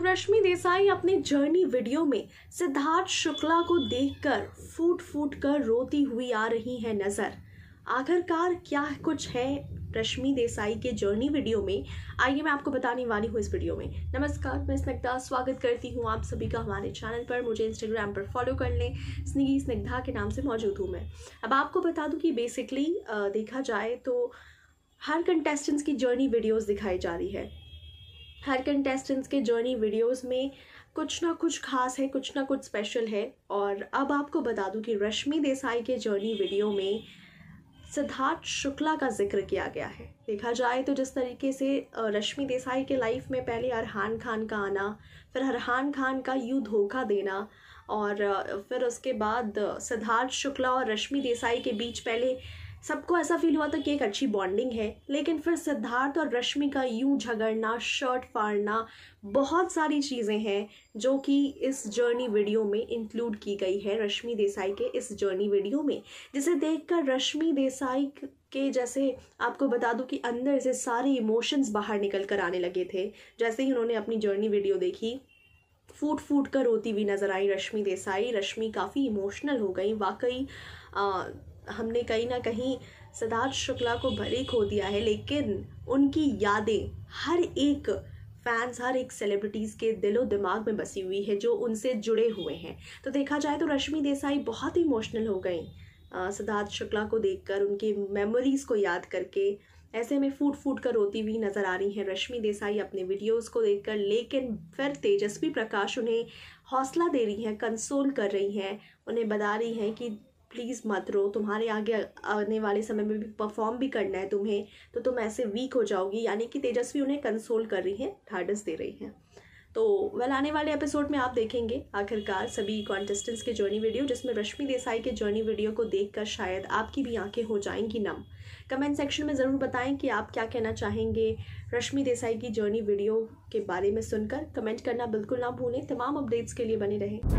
रश्मि देसाई अपने journey video में सिद्धार्थ शुक्ला को देखकर फूट फूट कर रोती हुई आ रही है नज़र आखिरकार क्या कुछ है रश्मि देसाई के जर्नी वीडियो में आइए मैं आपको बताने वाली हूँ इस वीडियो में नमस्कार मैं स्निग्धा स्वागत करती हूँ आप सभी का हमारे चैनल पर मुझे इंस्टाग्राम पर फॉलो कर लें स्निगी स्निग्धा के नाम से मौजूद हूँ मैं अब आपको बता दूँ कि बेसिकली देखा जाए तो हर कंटेस्टेंट्स की जर्नी वीडियोज़ दिखाई जा रही है हर कंटेस्टेंट्स के जर्नी वीडियोस में कुछ ना कुछ खास है कुछ ना कुछ स्पेशल है और अब आपको बता दूं कि रश्मि देसाई के जर्नी वीडियो में सिद्धार्थ शुक्ला का जिक्र किया गया है देखा जाए तो जिस तरीके से रश्मि देसाई के लाइफ में पहले अरहान खान का आना फिर अरहान खान का यू धोखा देना और फिर उसके बाद सिद्धार्थ शुक्ला और रश्मि देसाई के बीच पहले सबको ऐसा फील हुआ था कि एक अच्छी बॉन्डिंग है लेकिन फिर सिद्धार्थ और रश्मि का यूं झगड़ना शर्ट फाड़ना बहुत सारी चीज़ें हैं जो कि इस जर्नी वीडियो में इंक्लूड की गई है रश्मि देसाई के इस जर्नी वीडियो में जिसे देखकर रश्मि देसाई के जैसे आपको बता दूं कि अंदर से सारे इमोशंस बाहर निकल कर आने लगे थे जैसे ही उन्होंने अपनी जर्नी वीडियो देखी फूट फूट कर रोती हुई नज़र आई रश्मि देसाई रश्मि काफ़ी इमोशनल हो गई वाकई हमने कहीं ना कहीं सिद्धार्थ शुक्ला को भरे खो दिया है लेकिन उनकी यादें हर एक फैंस हर एक सेलिब्रिटीज़ के दिलो दिमाग में बसी हुई है जो उनसे जुड़े हुए हैं तो देखा जाए तो रश्मि देसाई बहुत इमोशनल हो गई सिद्धार्थ शुक्ला को देखकर उनकी मेमोरीज़ को याद करके ऐसे में फूट फूट कर रोती हुई नज़र आ रही हैं रश्मि देसाई अपने वीडियोस को देखकर लेकिन फिर तेजस्वी प्रकाश उन्हें हौसला दे रही हैं कंसोल कर रही हैं उन्हें बता रही हैं कि प्लीज़ मत रो तुम्हारे आगे आने वाले समय में भी परफॉर्म भी करना है तुम्हें तो तुम ऐसे वीक हो जाओगी यानी कि तेजस्वी उन्हें कंसोल कर रही हैं ढाडस दे रही हैं तो वेल आने वाले एपिसोड में आप देखेंगे आखिरकार सभी कॉन्टेस्टेंट्स के जर्नी वीडियो जिसमें रश्मि देसाई के जर्नी वीडियो को देखकर शायद आपकी भी आंखें हो जाएंगी नम कमेंट सेक्शन में ज़रूर बताएं कि आप क्या कहना चाहेंगे रश्मि देसाई की जर्नी वीडियो के बारे में सुनकर कमेंट करना बिल्कुल ना भूलें तमाम अपडेट्स के लिए बने रहें